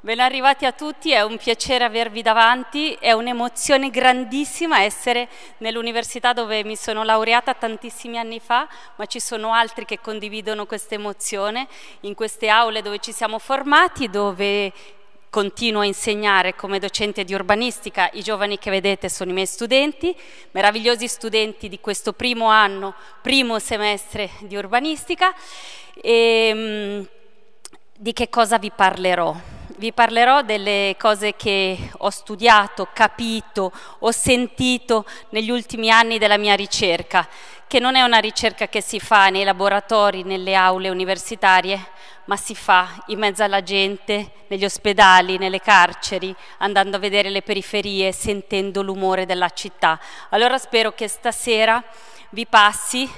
Ben arrivati a tutti, è un piacere avervi davanti, è un'emozione grandissima essere nell'università dove mi sono laureata tantissimi anni fa, ma ci sono altri che condividono questa emozione in queste aule dove ci siamo formati, dove continuo a insegnare come docente di urbanistica, i giovani che vedete sono i miei studenti, meravigliosi studenti di questo primo anno, primo semestre di urbanistica. E, ehm, di che cosa vi parlerò? vi parlerò delle cose che ho studiato, capito, ho sentito negli ultimi anni della mia ricerca, che non è una ricerca che si fa nei laboratori, nelle aule universitarie, ma si fa in mezzo alla gente, negli ospedali, nelle carceri, andando a vedere le periferie, sentendo l'umore della città. Allora spero che stasera vi passi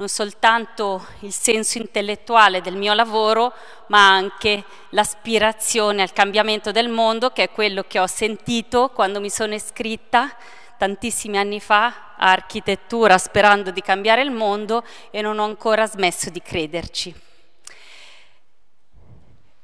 non soltanto il senso intellettuale del mio lavoro, ma anche l'aspirazione al cambiamento del mondo, che è quello che ho sentito quando mi sono iscritta tantissimi anni fa a architettura sperando di cambiare il mondo e non ho ancora smesso di crederci.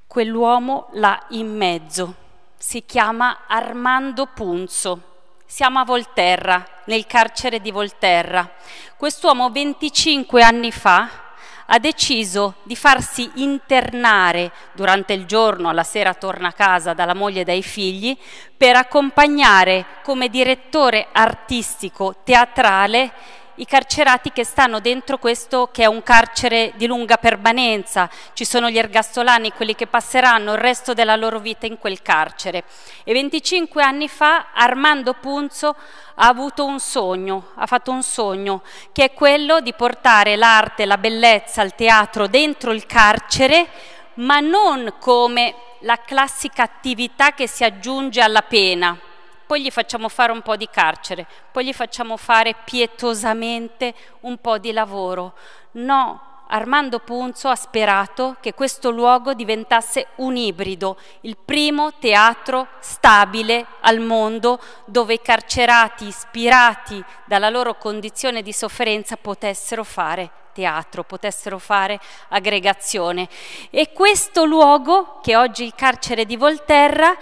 Quell'uomo là in mezzo si chiama Armando Punzo, siamo a Volterra, nel carcere di Volterra. Quest'uomo 25 anni fa ha deciso di farsi internare durante il giorno, alla sera torna a casa dalla moglie e dai figli, per accompagnare come direttore artistico teatrale i carcerati che stanno dentro questo che è un carcere di lunga permanenza, ci sono gli ergastolani, quelli che passeranno il resto della loro vita in quel carcere. E 25 anni fa Armando Punzo ha avuto un sogno, ha fatto un sogno, che è quello di portare l'arte, la bellezza, il teatro dentro il carcere, ma non come la classica attività che si aggiunge alla pena, poi gli facciamo fare un po' di carcere, poi gli facciamo fare pietosamente un po' di lavoro. No, Armando Punzo ha sperato che questo luogo diventasse un ibrido, il primo teatro stabile al mondo dove i carcerati ispirati dalla loro condizione di sofferenza potessero fare teatro, potessero fare aggregazione. E questo luogo, che oggi è il carcere di Volterra,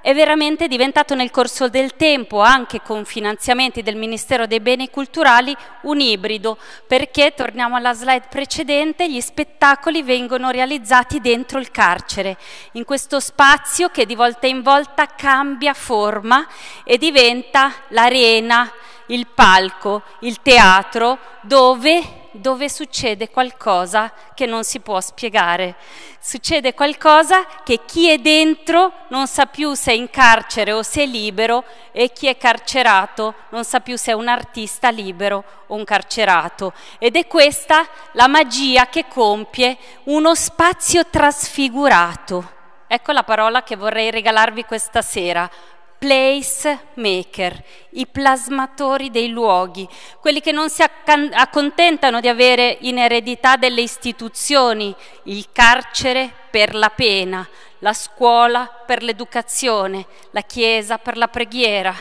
è veramente diventato nel corso del tempo, anche con finanziamenti del Ministero dei Beni Culturali, un ibrido, perché, torniamo alla slide precedente, gli spettacoli vengono realizzati dentro il carcere, in questo spazio che di volta in volta cambia forma e diventa l'arena, il palco, il teatro, dove dove succede qualcosa che non si può spiegare. Succede qualcosa che chi è dentro non sa più se è in carcere o se è libero e chi è carcerato non sa più se è un artista libero o un carcerato. Ed è questa la magia che compie uno spazio trasfigurato. Ecco la parola che vorrei regalarvi questa sera, place maker, i plasmatori dei luoghi, quelli che non si accontentano di avere in eredità delle istituzioni, il carcere per la pena, la scuola per l'educazione, la chiesa per la preghiera,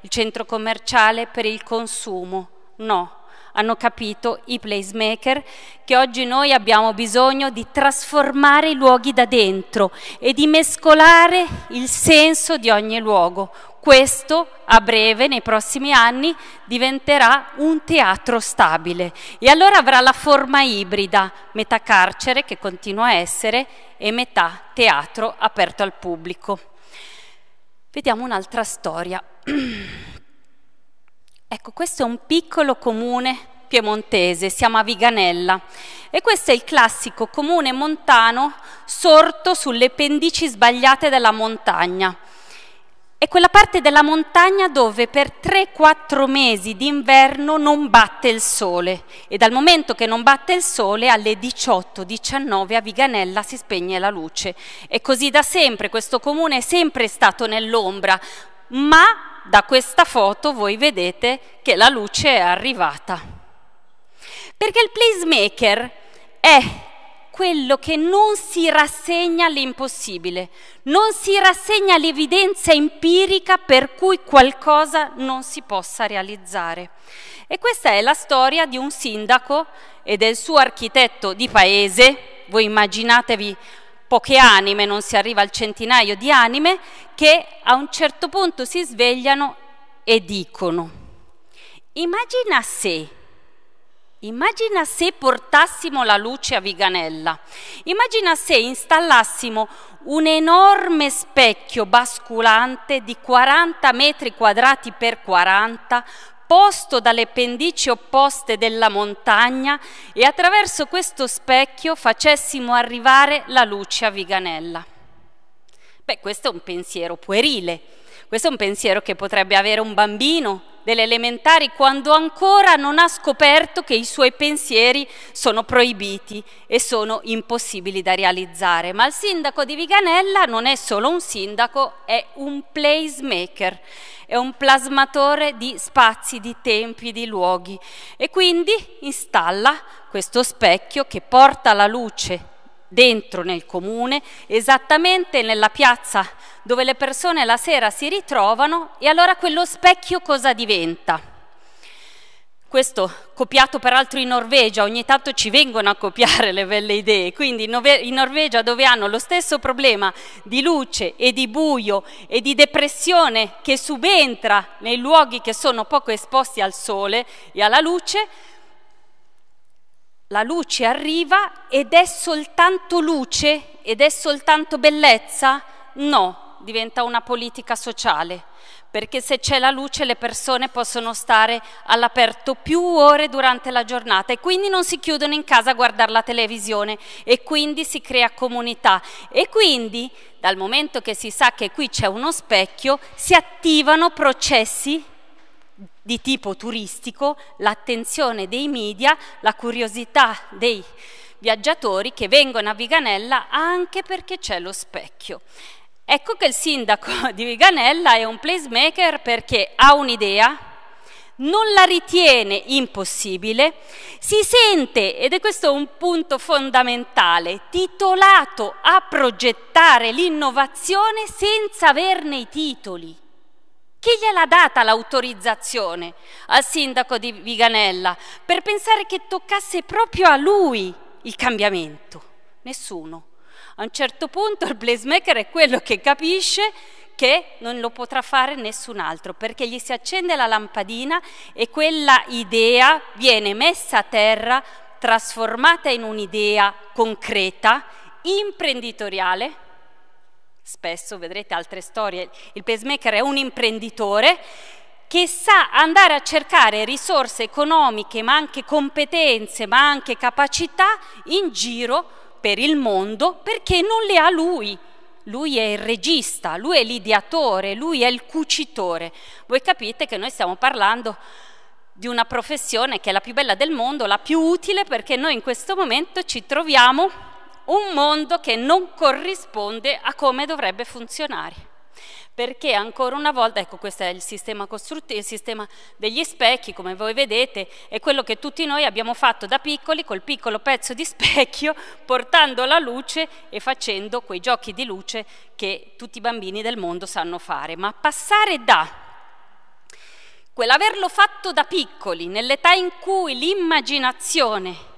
il centro commerciale per il consumo. No, hanno capito i placemaker che oggi noi abbiamo bisogno di trasformare i luoghi da dentro e di mescolare il senso di ogni luogo. Questo a breve, nei prossimi anni, diventerà un teatro stabile e allora avrà la forma ibrida, metà carcere che continua a essere e metà teatro aperto al pubblico. Vediamo un'altra storia. Ecco, questo è un piccolo comune piemontese, siamo a Viganella e questo è il classico comune montano sorto sulle pendici sbagliate della montagna. È quella parte della montagna dove per 3-4 mesi d'inverno non batte il sole e dal momento che non batte il sole alle 18-19 a Viganella si spegne la luce. E così da sempre questo comune è sempre stato nell'ombra, ma da questa foto voi vedete che la luce è arrivata. Perché il placemaker è quello che non si rassegna all'impossibile, non si rassegna all'evidenza empirica per cui qualcosa non si possa realizzare. E questa è la storia di un sindaco e del suo architetto di paese. Voi immaginatevi poche anime, non si arriva al centinaio di anime, che a un certo punto si svegliano e dicono, immagina se, immagina se portassimo la luce a Viganella, immagina se installassimo un enorme specchio basculante di 40 metri quadrati per 40 posto dalle pendici opposte della montagna e attraverso questo specchio facessimo arrivare la luce a Viganella. Beh, questo è un pensiero puerile, questo è un pensiero che potrebbe avere un bambino, delle elementari quando ancora non ha scoperto che i suoi pensieri sono proibiti e sono impossibili da realizzare. Ma il sindaco di Viganella non è solo un sindaco, è un placemaker, è un plasmatore di spazi, di tempi, di luoghi e quindi installa questo specchio che porta la luce dentro nel comune, esattamente nella piazza dove le persone la sera si ritrovano e allora quello specchio cosa diventa? questo copiato peraltro in Norvegia, ogni tanto ci vengono a copiare le belle idee, quindi in Norvegia dove hanno lo stesso problema di luce e di buio e di depressione che subentra nei luoghi che sono poco esposti al sole e alla luce, la luce arriva ed è soltanto luce, ed è soltanto bellezza? No, diventa una politica sociale, perché se c'è la luce le persone possono stare all'aperto più ore durante la giornata e quindi non si chiudono in casa a guardare la televisione e quindi si crea comunità e quindi dal momento che si sa che qui c'è uno specchio si attivano processi di tipo turistico, l'attenzione dei media, la curiosità dei viaggiatori che vengono a Viganella anche perché c'è lo specchio. Ecco che il sindaco di Viganella è un placemaker perché ha un'idea, non la ritiene impossibile, si sente, ed è questo un punto fondamentale, titolato a progettare l'innovazione senza averne i titoli. Chi gliel'ha data l'autorizzazione al sindaco di Viganella per pensare che toccasse proprio a lui il cambiamento? Nessuno. A un certo punto il blazemaker è quello che capisce che non lo potrà fare nessun altro, perché gli si accende la lampadina e quella idea viene messa a terra, trasformata in un'idea concreta, imprenditoriale, Spesso vedrete altre storie. Il pacemaker è un imprenditore che sa andare a cercare risorse economiche, ma anche competenze, ma anche capacità in giro per il mondo perché non le ha lui. Lui è il regista, lui è l'ideatore, lui è il cucitore. Voi capite che noi stiamo parlando di una professione che è la più bella del mondo, la più utile perché noi in questo momento ci troviamo un mondo che non corrisponde a come dovrebbe funzionare. Perché ancora una volta, ecco questo è il sistema costruttivo, il sistema degli specchi, come voi vedete, è quello che tutti noi abbiamo fatto da piccoli col piccolo pezzo di specchio, portando la luce e facendo quei giochi di luce che tutti i bambini del mondo sanno fare. Ma passare da quell'averlo fatto da piccoli, nell'età in cui l'immaginazione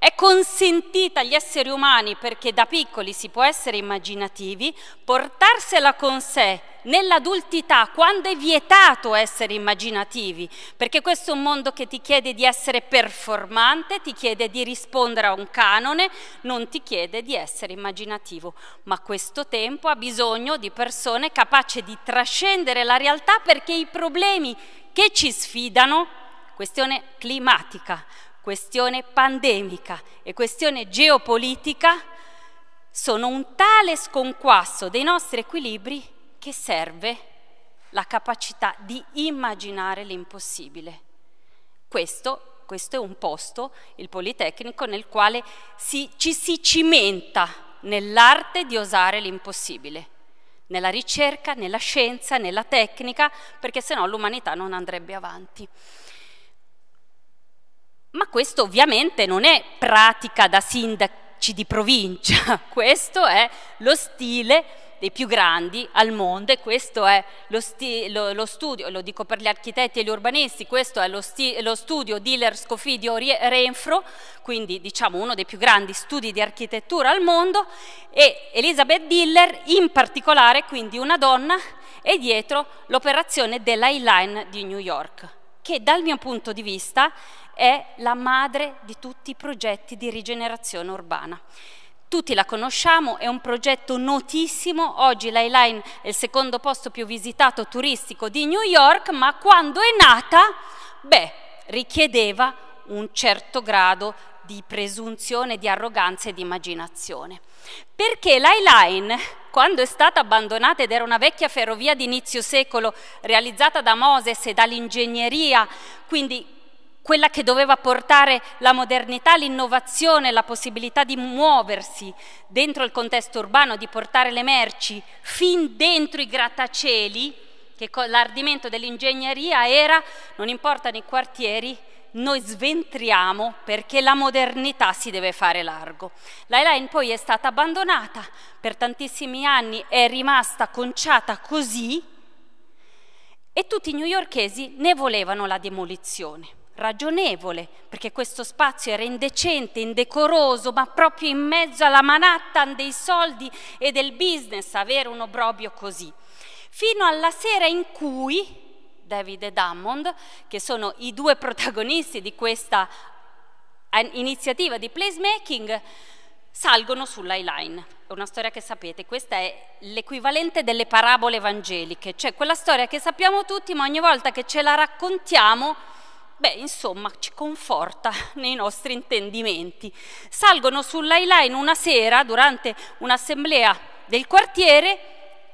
è consentita agli esseri umani perché da piccoli si può essere immaginativi, portarsela con sé nell'adultità quando è vietato essere immaginativi, perché questo è un mondo che ti chiede di essere performante, ti chiede di rispondere a un canone, non ti chiede di essere immaginativo, ma questo tempo ha bisogno di persone capaci di trascendere la realtà perché i problemi che ci sfidano, questione climatica, questione pandemica e questione geopolitica sono un tale sconquasso dei nostri equilibri che serve la capacità di immaginare l'impossibile. Questo, questo, è un posto, il Politecnico, nel quale si, ci si cimenta nell'arte di osare l'impossibile, nella ricerca, nella scienza, nella tecnica, perché sennò l'umanità non andrebbe avanti. Ma questo ovviamente non è pratica da sindaci di provincia, questo è lo stile dei più grandi al mondo e questo è lo, sti, lo, lo studio, lo dico per gli architetti e gli urbanisti, questo è lo, sti, lo studio Diller Scofidio Renfro, quindi diciamo uno dei più grandi studi di architettura al mondo e Elizabeth Diller in particolare, quindi una donna, è dietro l'operazione dell'High Line di New York che dal mio punto di vista è la madre di tutti i progetti di rigenerazione urbana. Tutti la conosciamo, è un progetto notissimo, oggi l'Highline è il secondo posto più visitato turistico di New York, ma quando è nata, beh, richiedeva un certo grado di presunzione, di arroganza e di immaginazione. Perché l'Highline, quando è stata abbandonata ed era una vecchia ferrovia di inizio secolo realizzata da Moses e dall'ingegneria, quindi quella che doveva portare la modernità, l'innovazione, la possibilità di muoversi dentro il contesto urbano, di portare le merci fin dentro i grattacieli, che l'ardimento dell'ingegneria era non importano i quartieri, noi sventriamo perché la modernità si deve fare largo. La line poi è stata abbandonata per tantissimi anni, è rimasta conciata così e tutti i newyorkesi ne volevano la demolizione ragionevole, perché questo spazio era indecente, indecoroso, ma proprio in mezzo alla Manhattan dei soldi e del business avere un obbrobio così. Fino alla sera in cui David e Hammond, che sono i due protagonisti di questa eh, iniziativa di placemaking, salgono sull'Highline. È una storia che sapete, questa è l'equivalente delle parabole evangeliche, cioè quella storia che sappiamo tutti, ma ogni volta che ce la raccontiamo beh, insomma, ci conforta nei nostri intendimenti. Salgono sull'Ailine una sera durante un'assemblea del quartiere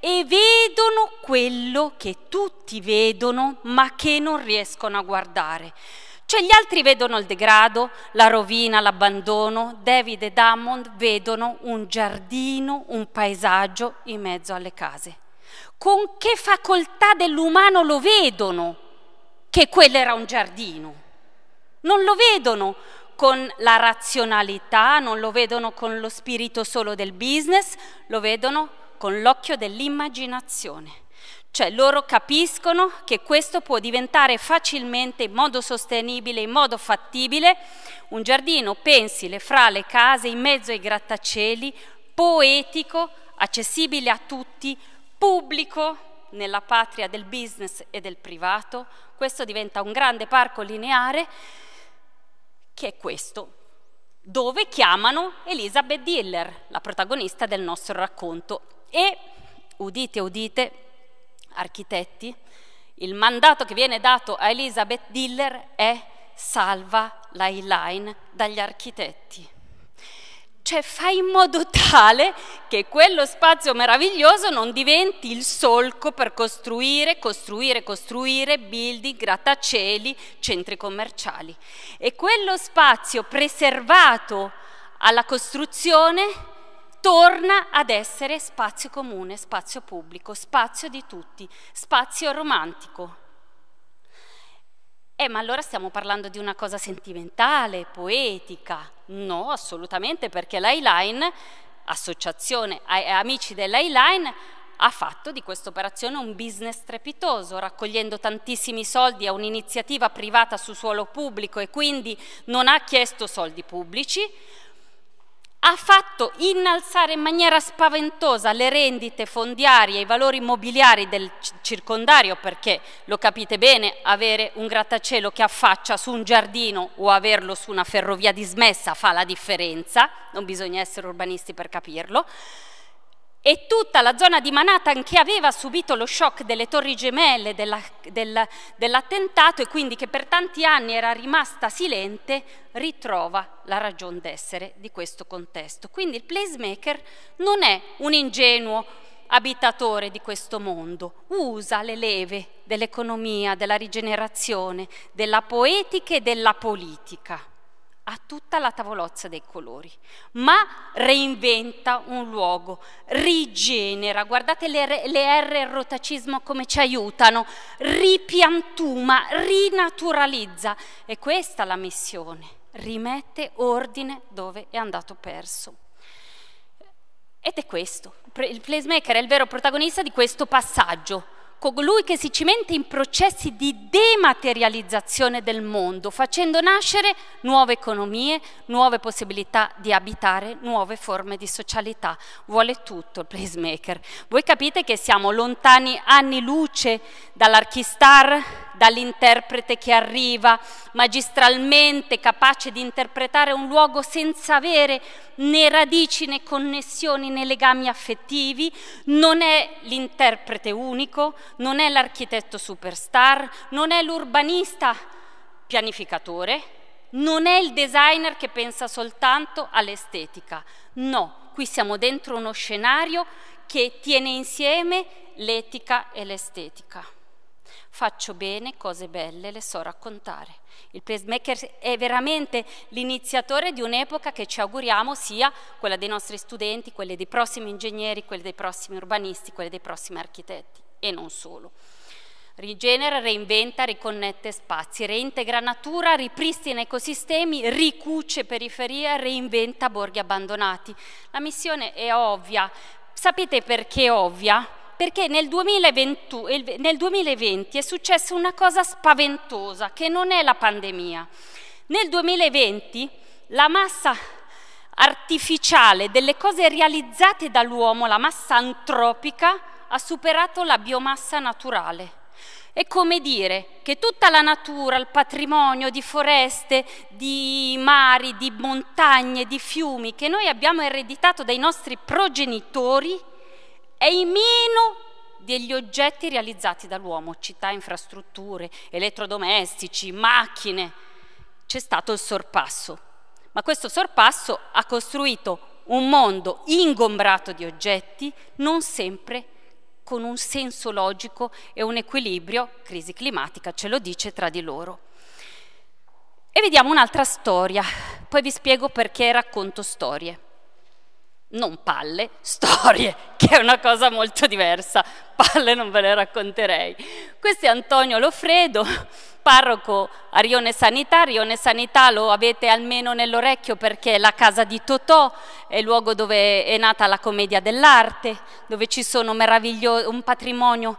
e vedono quello che tutti vedono ma che non riescono a guardare. Cioè gli altri vedono il degrado, la rovina, l'abbandono, David e Damond vedono un giardino, un paesaggio in mezzo alle case. Con che facoltà dell'umano lo vedono? che quello era un giardino. Non lo vedono con la razionalità, non lo vedono con lo spirito solo del business, lo vedono con l'occhio dell'immaginazione. Cioè loro capiscono che questo può diventare facilmente, in modo sostenibile, in modo fattibile, un giardino pensile fra le case, in mezzo ai grattacieli, poetico, accessibile a tutti, pubblico, nella patria del business e del privato, questo diventa un grande parco lineare che è questo, dove chiamano Elizabeth Diller, la protagonista del nostro racconto. E, udite, udite, architetti, il mandato che viene dato a Elizabeth Diller è salva la line dagli architetti. Cioè fai in modo tale che quello spazio meraviglioso non diventi il solco per costruire, costruire, costruire building, grattacieli, centri commerciali. E quello spazio preservato alla costruzione torna ad essere spazio comune, spazio pubblico, spazio di tutti, spazio romantico. Eh, ma allora stiamo parlando di una cosa sentimentale, poetica, No, assolutamente, perché l'Ailine, associazione eh, Amici dell'Ailine, ha fatto di questa operazione un business strepitoso, raccogliendo tantissimi soldi a un'iniziativa privata su suolo pubblico e quindi non ha chiesto soldi pubblici, ha fatto innalzare in maniera spaventosa le rendite fondiarie, i valori immobiliari del circondario, perché lo capite bene, avere un grattacielo che affaccia su un giardino o averlo su una ferrovia dismessa fa la differenza, non bisogna essere urbanisti per capirlo e tutta la zona di Manhattan che aveva subito lo shock delle torri gemelle della, del, dell'attentato e quindi che per tanti anni era rimasta silente, ritrova la ragion d'essere di questo contesto. Quindi il placemaker non è un ingenuo abitatore di questo mondo, usa le leve dell'economia, della rigenerazione, della poetica e della politica a tutta la tavolozza dei colori, ma reinventa un luogo, rigenera, guardate le, le R e il rotacismo come ci aiutano, ripiantuma, rinaturalizza. E questa è la missione, rimette ordine dove è andato perso. Ed è questo, il placemaker è il vero protagonista di questo passaggio, colui che si cimenta in processi di dematerializzazione del mondo, facendo nascere nuove economie, nuove possibilità di abitare, nuove forme di socialità. Vuole tutto il placemaker. Voi capite che siamo lontani anni luce dall'archistar dall'interprete che arriva, magistralmente capace di interpretare un luogo senza avere né radici né connessioni né legami affettivi, non è l'interprete unico, non è l'architetto superstar, non è l'urbanista pianificatore, non è il designer che pensa soltanto all'estetica. No, qui siamo dentro uno scenario che tiene insieme l'etica e l'estetica faccio bene, cose belle le so raccontare. Il pacemaker è veramente l'iniziatore di un'epoca che ci auguriamo sia quella dei nostri studenti, quella dei prossimi ingegneri, quella dei prossimi urbanisti, quella dei prossimi architetti e non solo. Rigenera, reinventa, riconnette spazi, reintegra natura, ripristina ecosistemi, ricuce periferie, reinventa borghi abbandonati. La missione è ovvia. Sapete perché è ovvia? perché nel 2020, nel 2020 è successa una cosa spaventosa che non è la pandemia. Nel 2020 la massa artificiale delle cose realizzate dall'uomo, la massa antropica, ha superato la biomassa naturale. È come dire che tutta la natura, il patrimonio di foreste, di mari, di montagne, di fiumi che noi abbiamo ereditato dai nostri progenitori, è in meno degli oggetti realizzati dall'uomo, città, infrastrutture, elettrodomestici, macchine. C'è stato il sorpasso, ma questo sorpasso ha costruito un mondo ingombrato di oggetti, non sempre con un senso logico e un equilibrio, crisi climatica ce lo dice tra di loro. E vediamo un'altra storia, poi vi spiego perché racconto storie non palle, storie, che è una cosa molto diversa, palle non ve le racconterei. Questo è Antonio Lofredo, parroco a Rione Sanità, Rione Sanità lo avete almeno nell'orecchio perché è la casa di Totò, è il luogo dove è nata la commedia dell'arte, dove ci sono un patrimonio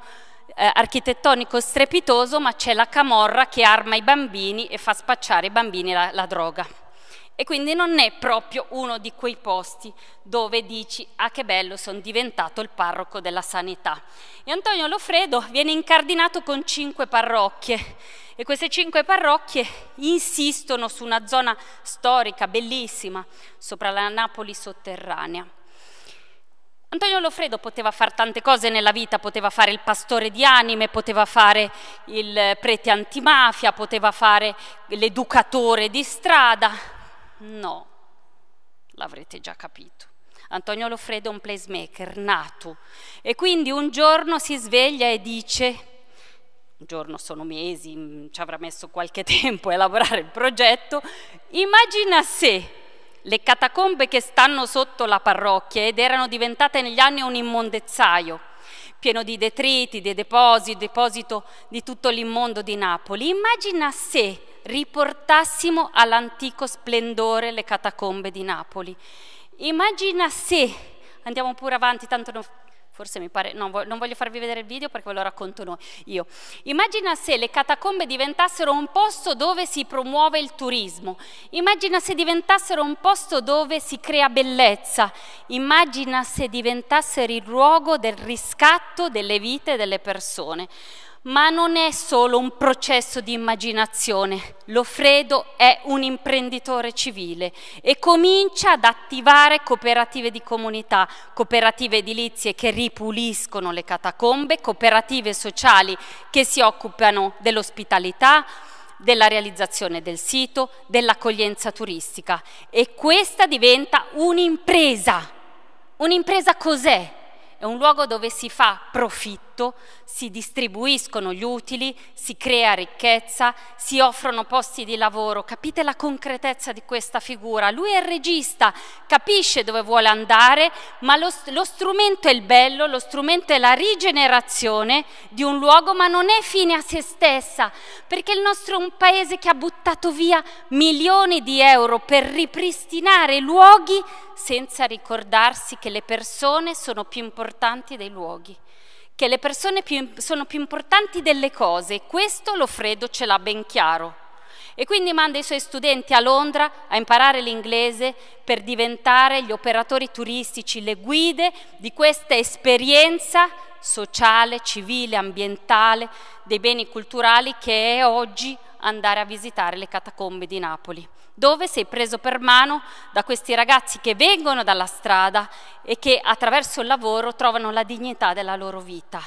eh, architettonico strepitoso, ma c'è la camorra che arma i bambini e fa spacciare i bambini la, la droga e quindi non è proprio uno di quei posti dove dici ah che bello sono diventato il parroco della sanità. E Antonio Lofredo viene incardinato con cinque parrocchie e queste cinque parrocchie insistono su una zona storica bellissima sopra la Napoli sotterranea. Antonio Lofredo poteva fare tante cose nella vita, poteva fare il pastore di anime, poteva fare il prete antimafia, poteva fare l'educatore di strada, No, l'avrete già capito. Antonio Loffredo è un placemaker nato e quindi un giorno si sveglia e dice un giorno sono mesi, mm, ci avrà messo qualche tempo a elaborare il progetto, immagina se le catacombe che stanno sotto la parrocchia ed erano diventate negli anni un immondezzaio, pieno di detriti, di depositi, deposito di tutto l'immondo di Napoli, immagina se riportassimo all'antico splendore le catacombe di Napoli. Immagina se, andiamo pure avanti, tanto non, forse mi pare, no, non voglio farvi vedere il video perché ve lo racconto noi, io. Immagina se le catacombe diventassero un posto dove si promuove il turismo, immagina se diventassero un posto dove si crea bellezza, immagina se diventassero il luogo del riscatto delle vite delle persone. Ma non è solo un processo di immaginazione, Lofredo è un imprenditore civile e comincia ad attivare cooperative di comunità, cooperative edilizie che ripuliscono le catacombe, cooperative sociali che si occupano dell'ospitalità, della realizzazione del sito, dell'accoglienza turistica e questa diventa un'impresa. Un'impresa cos'è? È un luogo dove si fa profitto fatto, si distribuiscono gli utili, si crea ricchezza, si offrono posti di lavoro. Capite la concretezza di questa figura? Lui è il regista, capisce dove vuole andare, ma lo, lo strumento è il bello, lo strumento è la rigenerazione di un luogo, ma non è fine a se stessa, perché il nostro è un paese che ha buttato via milioni di euro per ripristinare luoghi senza ricordarsi che le persone sono più importanti dei luoghi che le persone più, sono più importanti delle cose, questo Lofredo ce l'ha ben chiaro. E quindi manda i suoi studenti a Londra a imparare l'inglese per diventare gli operatori turistici, le guide di questa esperienza sociale, civile, ambientale, dei beni culturali che è oggi andare a visitare le catacombe di Napoli dove sei preso per mano da questi ragazzi che vengono dalla strada e che attraverso il lavoro trovano la dignità della loro vita.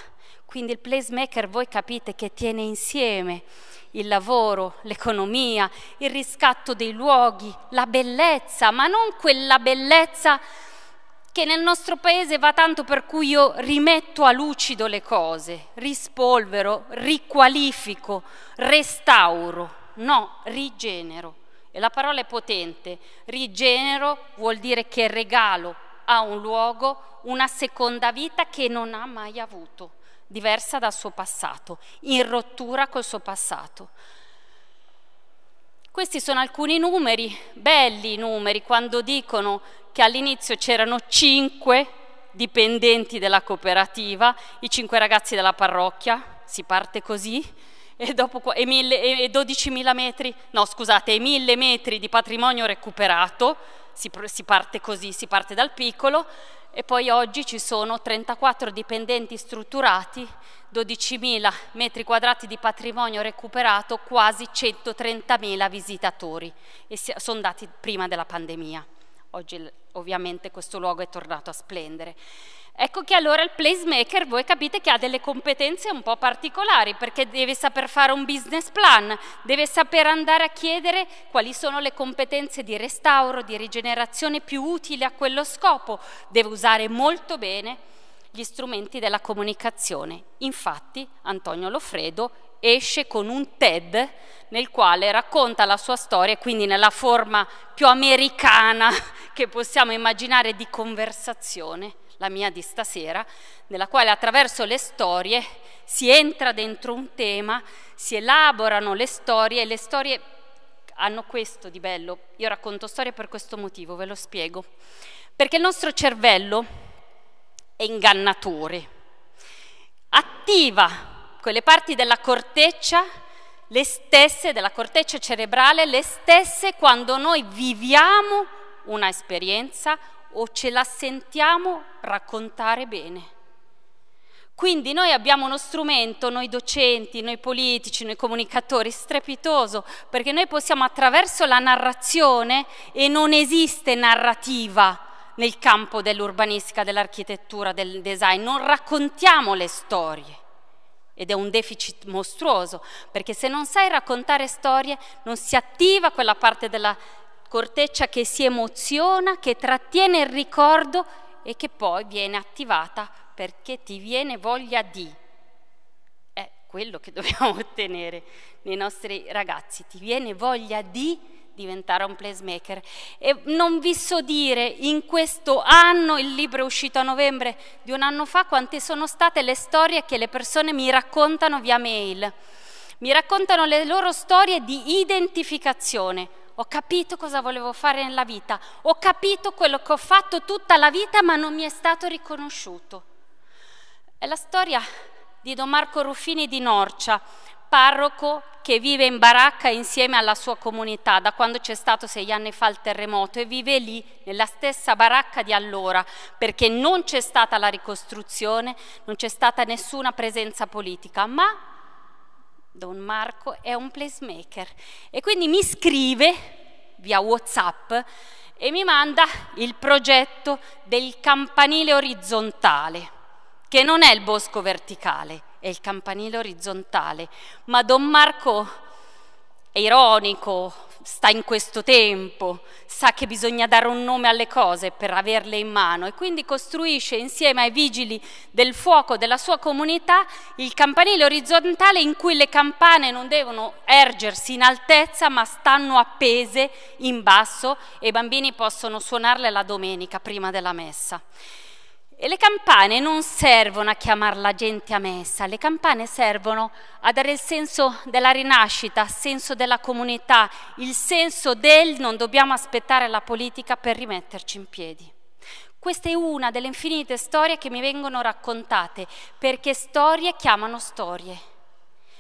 Quindi il placemaker voi capite che tiene insieme il lavoro, l'economia, il riscatto dei luoghi, la bellezza, ma non quella bellezza che nel nostro paese va tanto per cui io rimetto a lucido le cose, rispolvero, riqualifico, restauro, no, rigenero. E la parola è potente. Rigenero vuol dire che regalo a un luogo una seconda vita che non ha mai avuto, diversa dal suo passato, in rottura col suo passato. Questi sono alcuni numeri, belli numeri, quando dicono che all'inizio c'erano cinque dipendenti della cooperativa, i cinque ragazzi della parrocchia, si parte così, e, dopo, e, mille, e 12.000 metri, no scusate, e 1.000 metri di patrimonio recuperato, si, si parte così, si parte dal piccolo, e poi oggi ci sono 34 dipendenti strutturati, 12.000 metri quadrati di patrimonio recuperato, quasi 130.000 visitatori e sono dati prima della pandemia. Oggi ovviamente questo luogo è tornato a splendere. Ecco che allora il placemaker voi capite che ha delle competenze un po' particolari perché deve saper fare un business plan, deve saper andare a chiedere quali sono le competenze di restauro, di rigenerazione più utili a quello scopo, deve usare molto bene gli strumenti della comunicazione. Infatti Antonio Loffredo esce con un TED nel quale racconta la sua storia, quindi nella forma più americana che possiamo immaginare di conversazione la mia di stasera, nella quale attraverso le storie si entra dentro un tema, si elaborano le storie e le storie hanno questo di bello. Io racconto storie per questo motivo, ve lo spiego. Perché il nostro cervello è ingannatore. Attiva quelle parti della corteccia, le stesse della corteccia cerebrale, le stesse quando noi viviamo una esperienza, o ce la sentiamo raccontare bene. Quindi noi abbiamo uno strumento, noi docenti, noi politici, noi comunicatori, strepitoso, perché noi possiamo attraverso la narrazione, e non esiste narrativa nel campo dell'urbanistica, dell'architettura, del design, non raccontiamo le storie. Ed è un deficit mostruoso, perché se non sai raccontare storie non si attiva quella parte della corteccia che si emoziona, che trattiene il ricordo e che poi viene attivata perché ti viene voglia di. È quello che dobbiamo ottenere nei nostri ragazzi, ti viene voglia di diventare un placemaker. E non vi so dire in questo anno, il libro è uscito a novembre di un anno fa, quante sono state le storie che le persone mi raccontano via mail. Mi raccontano le loro storie di identificazione ho capito cosa volevo fare nella vita, ho capito quello che ho fatto tutta la vita ma non mi è stato riconosciuto. È la storia di Don Marco Ruffini di Norcia, parroco che vive in baracca insieme alla sua comunità da quando c'è stato sei anni fa il terremoto e vive lì nella stessa baracca di allora perché non c'è stata la ricostruzione, non c'è stata nessuna presenza politica, ma Don Marco è un placemaker e quindi mi scrive via Whatsapp e mi manda il progetto del campanile orizzontale, che non è il bosco verticale, è il campanile orizzontale. Ma Don Marco è ironico, sta in questo tempo, sa che bisogna dare un nome alle cose per averle in mano e quindi costruisce insieme ai vigili del fuoco della sua comunità il campanile orizzontale in cui le campane non devono ergersi in altezza ma stanno appese in basso e i bambini possono suonarle la domenica prima della messa. E le campane non servono a chiamare la gente a messa, le campane servono a dare il senso della rinascita, il senso della comunità, il senso del non dobbiamo aspettare la politica per rimetterci in piedi. Questa è una delle infinite storie che mi vengono raccontate, perché storie chiamano storie,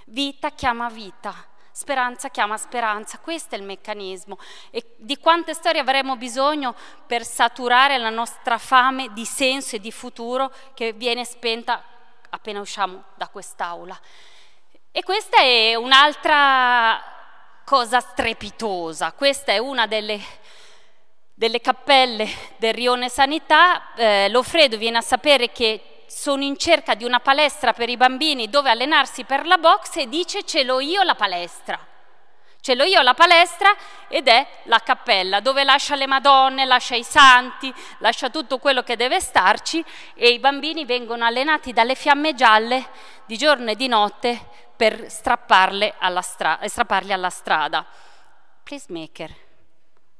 vita chiama vita, Speranza chiama speranza, questo è il meccanismo. E di quante storie avremo bisogno per saturare la nostra fame di senso e di futuro che viene spenta appena usciamo da quest'aula. E questa è un'altra cosa strepitosa, questa è una delle, delle cappelle del Rione Sanità. Eh, Lofredo viene a sapere che sono in cerca di una palestra per i bambini dove allenarsi per la boxe e dice ce l'ho io la palestra. Ce l'ho io la palestra ed è la cappella dove lascia le Madonne, lascia i santi, lascia tutto quello che deve starci e i bambini vengono allenati dalle fiamme gialle di giorno e di notte per strapparle alla stra- strapparli alla strada. Peacemaker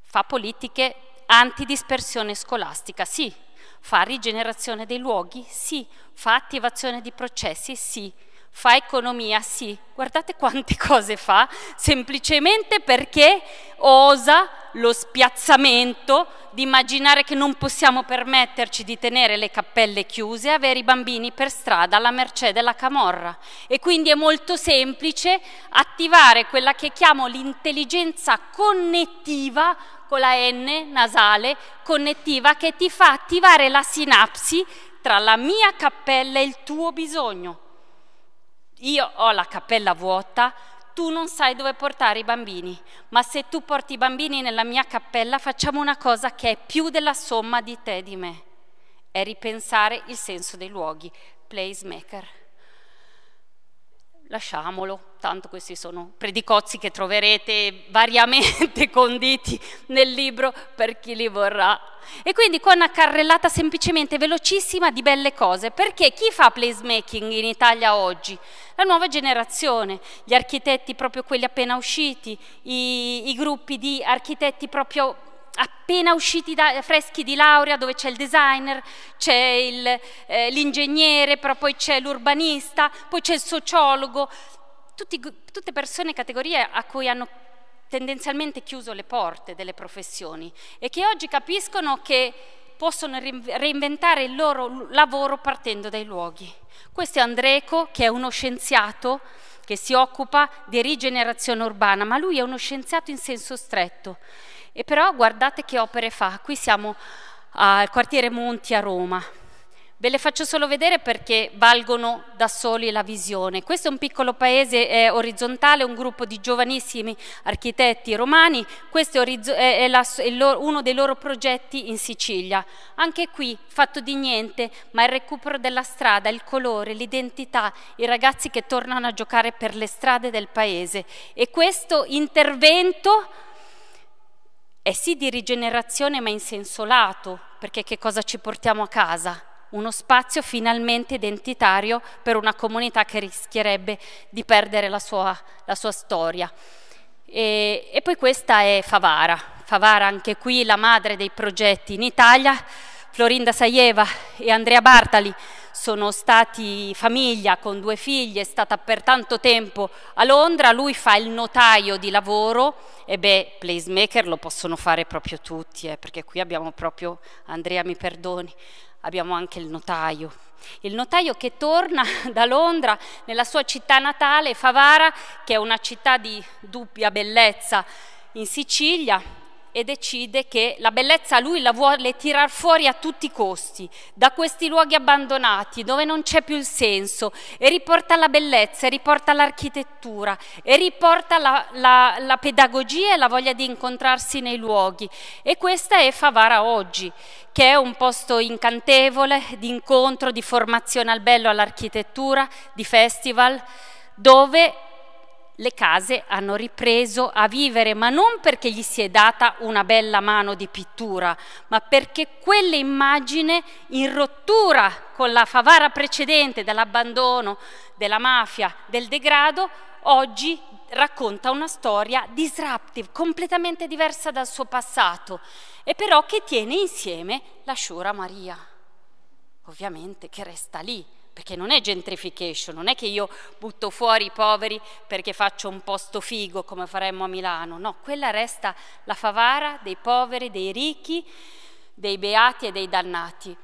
fa politiche antidispersione scolastica, sì, Fa rigenerazione dei luoghi? Sì. Fa attivazione di processi? Sì. Fa economia? Sì. Guardate quante cose fa, semplicemente perché osa lo spiazzamento di immaginare che non possiamo permetterci di tenere le cappelle chiuse e avere i bambini per strada alla mercé della camorra. E quindi è molto semplice attivare quella che chiamo l'intelligenza connettiva con la N nasale connettiva che ti fa attivare la sinapsi tra la mia cappella e il tuo bisogno. Io ho la cappella vuota, tu non sai dove portare i bambini, ma se tu porti i bambini nella mia cappella facciamo una cosa che è più della somma di te e di me, è ripensare il senso dei luoghi, placemaker lasciamolo, tanto questi sono predicozzi che troverete variamente conditi nel libro per chi li vorrà. E quindi con una carrellata semplicemente velocissima di belle cose, perché chi fa placemaking in Italia oggi? La nuova generazione, gli architetti proprio quelli appena usciti, i, i gruppi di architetti proprio appena usciti da, freschi di laurea dove c'è il designer, c'è eh, l'ingegnere, eh, però poi c'è l'urbanista, poi c'è il sociologo, tutti, tutte persone, categorie a cui hanno tendenzialmente chiuso le porte delle professioni e che oggi capiscono che possono reinventare il loro lavoro partendo dai luoghi. Questo è Andreco, che è uno scienziato che si occupa di rigenerazione urbana, ma lui è uno scienziato in senso stretto. E però guardate che opere fa. Qui siamo al quartiere Monti a Roma. Ve le faccio solo vedere perché valgono da soli la visione. Questo è un piccolo paese eh, orizzontale, un gruppo di giovanissimi architetti romani, questo è, è, la, è loro, uno dei loro progetti in Sicilia. Anche qui fatto di niente, ma il recupero della strada, il colore, l'identità, i ragazzi che tornano a giocare per le strade del paese. E questo intervento è sì di rigenerazione ma in senso lato, perché che cosa ci portiamo a casa? Uno spazio finalmente identitario per una comunità che rischierebbe di perdere la sua, la sua storia. E, e, poi questa è Favara, Favara anche qui la madre dei progetti in Italia, Florinda Saieva e Andrea Bartali sono stati famiglia con due figli, è stata per tanto tempo a Londra, lui fa il notaio di lavoro e beh, placemaker lo possono fare proprio tutti, eh, perché qui abbiamo proprio, Andrea mi perdoni, abbiamo anche il notaio. Il notaio che torna da Londra nella sua città natale, Favara, che è una città di dubbia bellezza in Sicilia, e decide che la bellezza lui la vuole tirar fuori a tutti i costi, da questi luoghi abbandonati dove non c'è più il senso, e riporta la bellezza, e riporta l'architettura, e riporta la, la, la pedagogia e la voglia di incontrarsi nei luoghi. E questa è Favara oggi, che è un posto incantevole di incontro, di formazione al bello, all'architettura, di festival, dove le case hanno ripreso a vivere, ma non perché gli si è data una bella mano di pittura, ma perché quelle immagini in rottura con la favara precedente dell'abbandono, della mafia, del degrado, oggi racconta una storia disruptive, completamente diversa dal suo passato, e però che tiene insieme la Shura Maria, ovviamente che resta lì perché non è gentrification, non è che io butto fuori i poveri perché faccio un posto figo come faremmo a Milano, no, quella resta la favara dei poveri, dei ricchi, dei beati e dei dannati.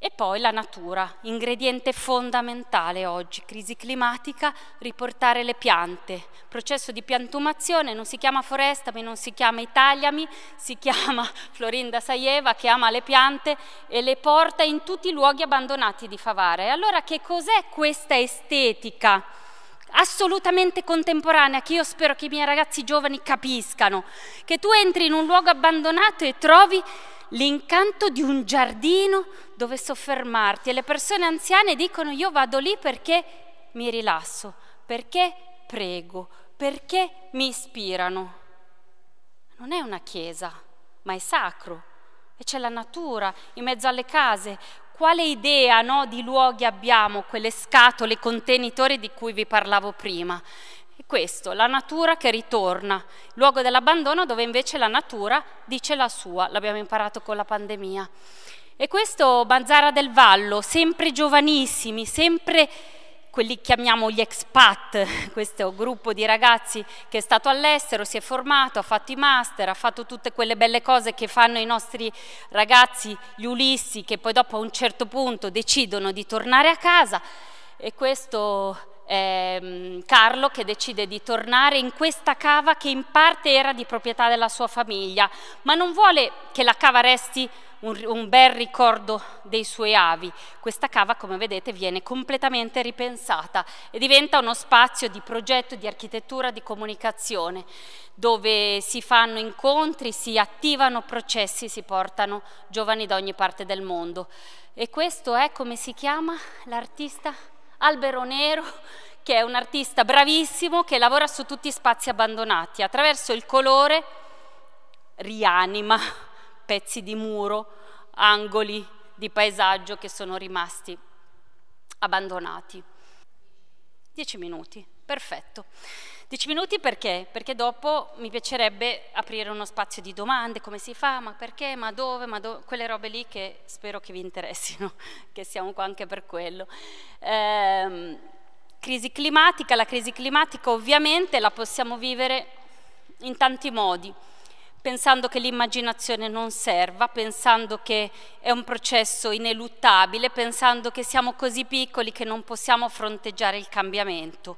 E poi la natura, ingrediente fondamentale oggi, crisi climatica, riportare le piante. Processo di piantumazione non si chiama forestami, non si chiama Italiami, si chiama Florinda Saieva che ama le piante e le porta in tutti i luoghi abbandonati di Favara. E allora che cos'è questa estetica? assolutamente contemporanea che io spero che i miei ragazzi giovani capiscano, che tu entri in un luogo abbandonato e trovi l'incanto di un giardino dove soffermarti e le persone anziane dicono io vado lì perché mi rilasso, perché prego, perché mi ispirano. Non è una chiesa, ma è sacro e c'è la natura in mezzo alle case. Quale idea no, di luoghi abbiamo, quelle scatole, contenitori di cui vi parlavo prima? Questo, la natura che ritorna, luogo dell'abbandono dove invece la natura dice la sua, l'abbiamo imparato con la pandemia. E questo Banzara del Vallo, sempre giovanissimi, sempre quelli che chiamiamo gli expat, questo gruppo di ragazzi che è stato all'estero, si è formato, ha fatto i master, ha fatto tutte quelle belle cose che fanno i nostri ragazzi, gli ulissi, che poi dopo a un certo punto decidono di tornare a casa e questo ehm, Carlo che decide di tornare in questa cava che in parte era di proprietà della sua famiglia, ma non vuole che la cava resti un, un bel ricordo dei suoi avi. Questa cava, come vedete, viene completamente ripensata e diventa uno spazio di progetto, di architettura, di comunicazione, dove si fanno incontri, si attivano processi, si portano giovani da ogni parte del mondo. E questo è come si chiama l'artista? Albero Nero, che è un artista bravissimo che lavora su tutti gli spazi abbandonati, attraverso il colore rianima pezzi di muro, angoli di paesaggio che sono rimasti abbandonati. Dieci minuti, perfetto. Dieci minuti perché? Perché dopo mi piacerebbe aprire uno spazio di domande, come si fa, ma perché, ma dove, ma dove? quelle robe lì che spero che vi interessino, che siamo qua anche per quello. Eh, crisi climatica, la crisi climatica ovviamente la possiamo vivere in tanti modi pensando che l'immaginazione non serva, pensando che è un processo ineluttabile, pensando che siamo così piccoli che non possiamo fronteggiare il cambiamento.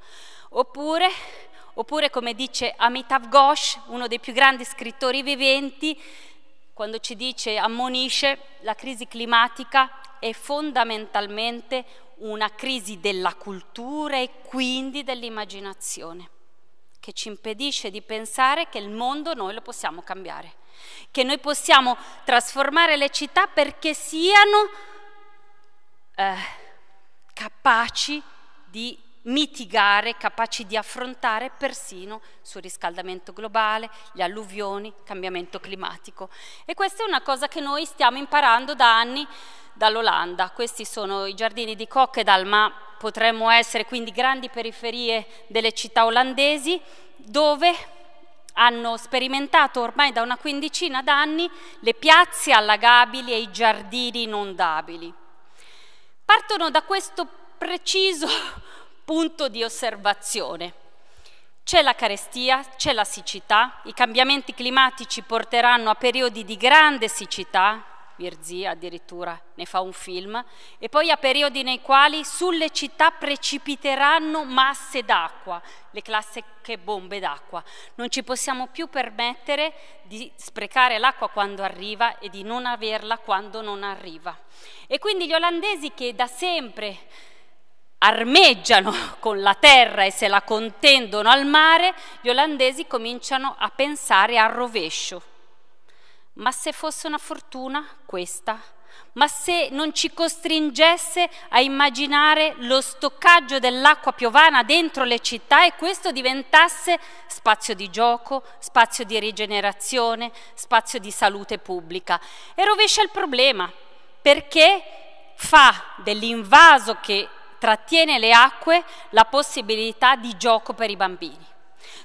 Oppure Oppure come dice Amitav Ghosh, uno dei più grandi scrittori viventi, quando ci dice, ammonisce, la crisi climatica è fondamentalmente una crisi della cultura e quindi dell'immaginazione, che ci impedisce di pensare che il mondo noi lo possiamo cambiare, che noi possiamo trasformare le città perché siano eh, capaci di mitigare, capaci di affrontare persino surriscaldamento globale, le alluvioni, il cambiamento climatico. E questa è una cosa che noi stiamo imparando da anni dall'Olanda. Questi sono i giardini di Kokedal, ma potremmo essere quindi grandi periferie delle città olandesi dove hanno sperimentato ormai da una quindicina d'anni le piazze allagabili e i giardini inondabili. Partono da questo preciso punto di osservazione. C'è la carestia, c'è la siccità, i cambiamenti climatici porteranno a periodi di grande siccità, Virzia addirittura ne fa un film, e poi a periodi nei quali sulle città precipiteranno masse d'acqua, le classiche bombe d'acqua. Non ci possiamo più permettere di sprecare l'acqua quando arriva e di non averla quando non arriva. E quindi gli olandesi che da sempre armeggiano con la terra e se la contendono al mare, gli olandesi cominciano a pensare al rovescio. Ma se fosse una fortuna questa? Ma se non ci costringesse a immaginare lo stoccaggio dell'acqua piovana dentro le città e questo diventasse spazio di gioco, spazio di rigenerazione, spazio di salute pubblica? E rovescia il problema perché fa dell'invaso che trattiene le acque la possibilità di gioco per i bambini.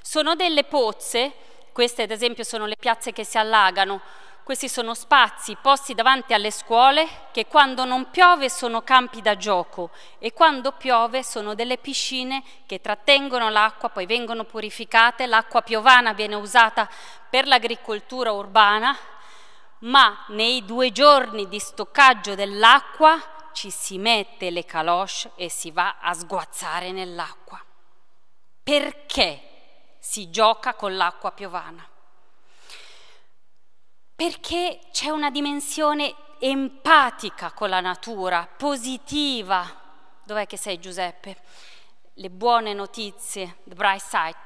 Sono delle pozze, queste ad esempio sono le piazze che si allagano, questi sono spazi posti davanti alle scuole che quando non piove sono campi da gioco e quando piove sono delle piscine che trattengono l'acqua, poi vengono purificate, l'acqua piovana viene usata per l'agricoltura urbana, ma nei due giorni di stoccaggio dell'acqua ci si mette le calosce e si va a sguazzare nell'acqua. Perché si gioca con l'acqua piovana? Perché c'è una dimensione empatica con la natura, positiva. Dov'è che sei Giuseppe? Le buone notizie, the bright side.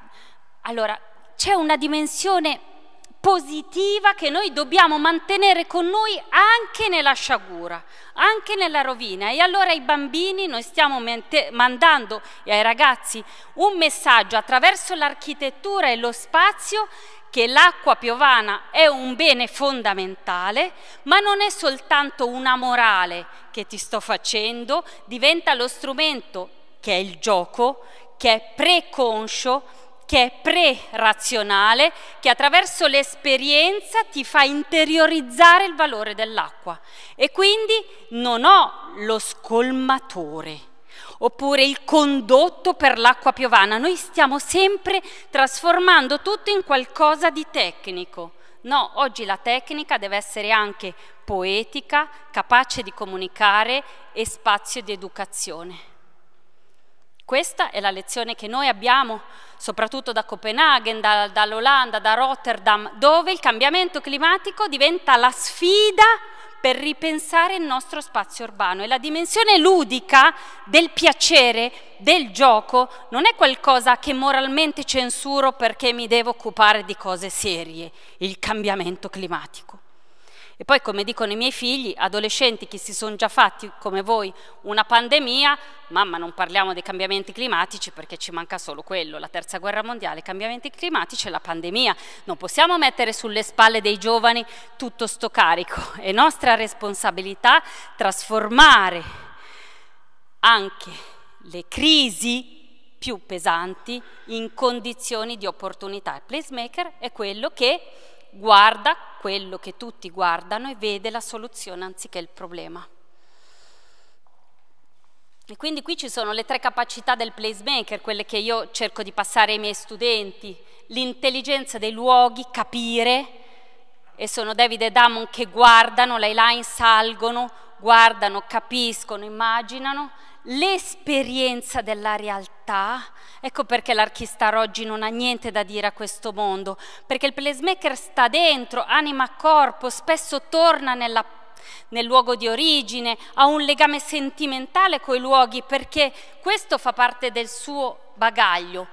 Allora, c'è una dimensione empatica positiva che noi dobbiamo mantenere con noi anche nella sciagura, anche nella rovina. E allora ai bambini noi stiamo mandando e eh, ai ragazzi un messaggio attraverso l'architettura e lo spazio che l'acqua piovana è un bene fondamentale, ma non è soltanto una morale che ti sto facendo, diventa lo strumento che è il gioco, che è preconscio, che è pre-razionale, che attraverso l'esperienza ti fa interiorizzare il valore dell'acqua. E quindi non ho lo scolmatore oppure il condotto per l'acqua piovana. Noi stiamo sempre trasformando tutto in qualcosa di tecnico. No, oggi la tecnica deve essere anche poetica, capace di comunicare e spazio di educazione. Questa è la lezione che noi abbiamo, soprattutto da Copenaghen, da, dall'Olanda, da Rotterdam, dove il cambiamento climatico diventa la sfida per ripensare il nostro spazio urbano e la dimensione ludica del piacere, del gioco, non è qualcosa che moralmente censuro perché mi devo occupare di cose serie, il cambiamento climatico. E poi, come dicono i miei figli, adolescenti che si sono già fatti, come voi, una pandemia, mamma non parliamo dei cambiamenti climatici perché ci manca solo quello, la terza guerra mondiale, i cambiamenti climatici e la pandemia. Non possiamo mettere sulle spalle dei giovani tutto sto carico. È nostra responsabilità trasformare anche le crisi più pesanti in condizioni di opportunità. Il placemaker è quello che guarda quello che tutti guardano e vede la soluzione anziché il problema. E quindi qui ci sono le tre capacità del placemaker, quelle che io cerco di passare ai miei studenti, l'intelligenza dei luoghi, capire, e sono David e Damon che guardano, le line salgono, guardano, capiscono, immaginano l'esperienza della realtà. Ecco perché l'archistar oggi non ha niente da dire a questo mondo, perché il placemaker sta dentro, anima corpo, spesso torna nella, nel luogo di origine, ha un legame sentimentale coi luoghi perché questo fa parte del suo bagaglio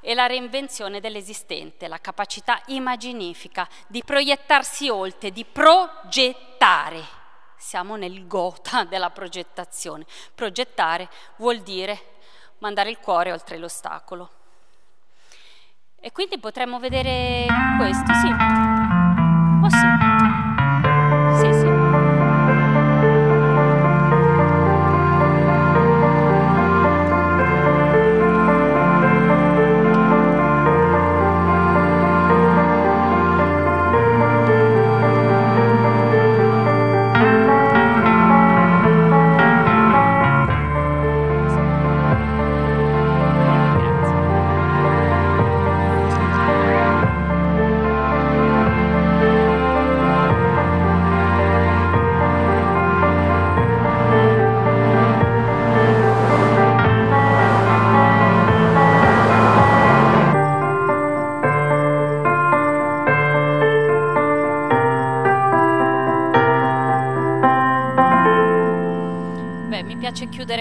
e la reinvenzione dell'esistente, la capacità immaginifica di proiettarsi oltre, di progettare siamo nel gota della progettazione. Progettare vuol dire mandare il cuore oltre l'ostacolo. E quindi potremmo vedere questo, sì.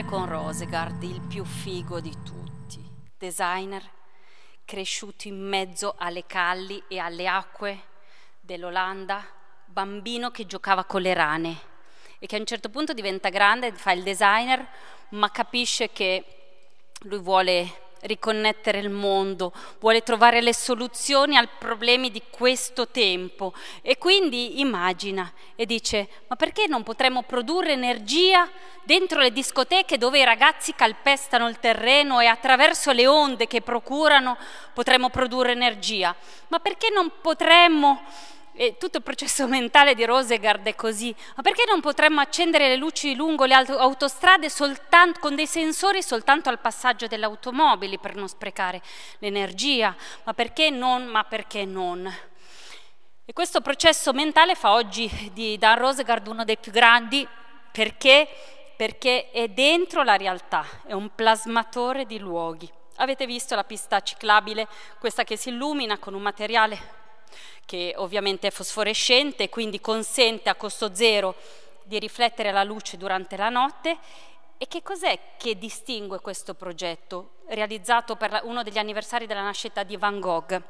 chiudere con Rosegard, il più figo di tutti, designer cresciuto in mezzo alle calli e alle acque dell'Olanda, bambino che giocava con le rane e che a un certo punto diventa grande, fa il designer, ma capisce che lui vuole riconnettere il mondo, vuole trovare le soluzioni ai problemi di questo tempo e quindi immagina e dice ma perché non potremmo produrre energia dentro le discoteche dove i ragazzi calpestano il terreno e attraverso le onde che procurano potremmo produrre energia? Ma perché non potremmo e tutto il processo mentale di Rosegard è così, ma perché non potremmo accendere le luci lungo le autostrade soltanto, con dei sensori soltanto al passaggio delle automobili per non sprecare l'energia? Ma perché non? Ma perché non? E questo processo mentale fa oggi di Dan Rosegard uno dei più grandi perché? Perché è dentro la realtà, è un plasmatore di luoghi. Avete visto la pista ciclabile, questa che si illumina con un materiale che ovviamente è fosforescente, quindi consente a costo zero di riflettere la luce durante la notte. E che cos'è che distingue questo progetto, realizzato per uno degli anniversari della nascita di Van Gogh?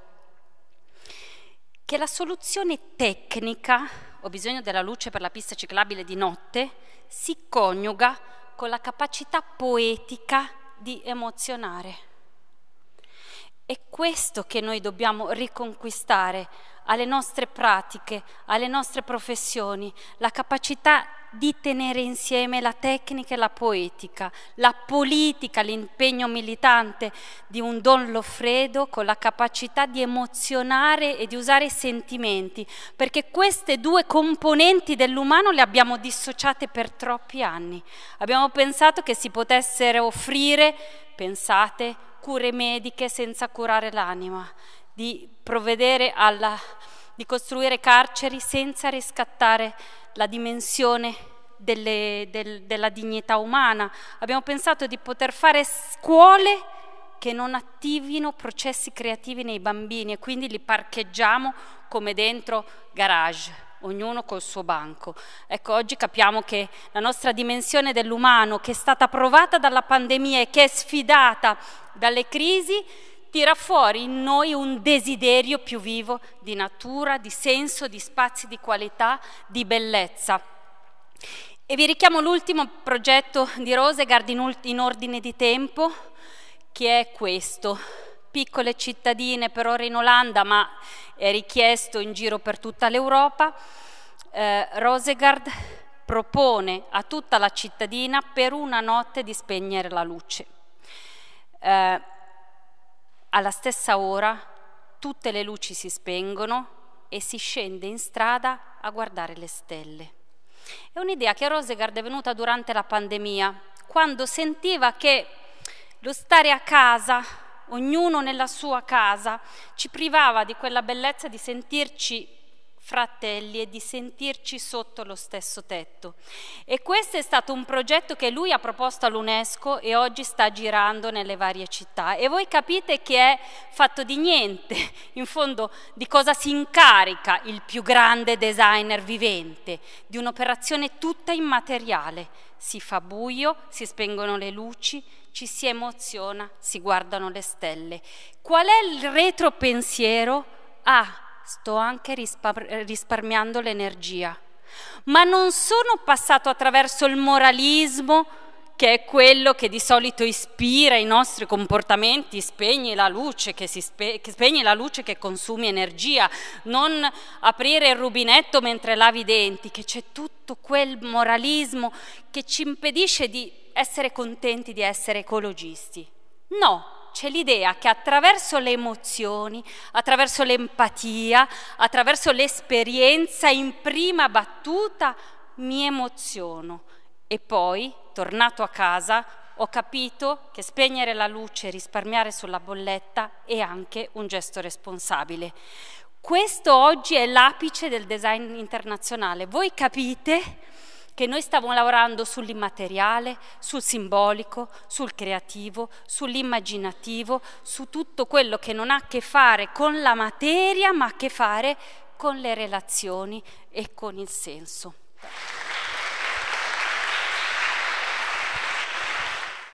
Che la soluzione tecnica, ho bisogno della luce per la pista ciclabile di notte, si coniuga con la capacità poetica di emozionare. È questo che noi dobbiamo riconquistare alle nostre pratiche, alle nostre professioni, la capacità di tenere insieme la tecnica e la poetica, la politica, l'impegno militante di un Don Loffredo con la capacità di emozionare e di usare i sentimenti, perché queste due componenti dell'umano le abbiamo dissociate per troppi anni. Abbiamo pensato che si potessero offrire, pensate, cure mediche senza curare l'anima, di provvedere alla, di costruire carceri senza riscattare la dimensione delle, del, della dignità umana. Abbiamo pensato di poter fare scuole che non attivino processi creativi nei bambini e quindi li parcheggiamo come dentro garage ognuno col suo banco. Ecco, oggi capiamo che la nostra dimensione dell'umano, che è stata provata dalla pandemia e che è sfidata dalle crisi, tira fuori in noi un desiderio più vivo di natura, di senso, di spazi di qualità, di bellezza. E vi richiamo l'ultimo progetto di Rosegard in, in ordine di tempo, che è questo. Piccole cittadine per ora in Olanda, ma è richiesto in giro per tutta l'Europa. Eh, Rosegard propone a tutta la cittadina per una notte di spegnere la luce. Eh, alla stessa ora tutte le luci si spengono e si scende in strada a guardare le stelle. È un'idea che a Rosegard è venuta durante la pandemia, quando sentiva che lo stare a casa, ognuno nella sua casa, ci privava di quella bellezza di sentirci fratelli e di sentirci sotto lo stesso tetto. E questo è stato un progetto che lui ha proposto all'UNESCO e oggi sta girando nelle varie città. E voi capite che è fatto di niente, in fondo di cosa si incarica il più grande designer vivente, di un'operazione tutta immateriale. Si fa buio, si spengono le luci, ci si emoziona, si guardano le stelle. Qual è il retropensiero? Ah, sto anche risparmiando l'energia. Ma non sono passato attraverso il moralismo, che è quello che di solito ispira i nostri comportamenti, spegni la luce che, spe- che spegni la luce che consumi energia, non aprire il rubinetto mentre lavi i denti, che c'è tutto quel moralismo che ci impedisce di essere contenti di essere ecologisti. No, c'è l'idea che attraverso le emozioni, attraverso l'empatia, attraverso l'esperienza in prima battuta mi emoziono e poi, tornato a casa, ho capito che spegnere la luce e risparmiare sulla bolletta è anche un gesto responsabile. Questo oggi è l'apice del design internazionale. Voi capite che noi stavamo lavorando sull'immateriale, sul simbolico, sul creativo, sull'immaginativo, su tutto quello che non ha a che fare con la materia, ma ha a che fare con le relazioni e con il senso.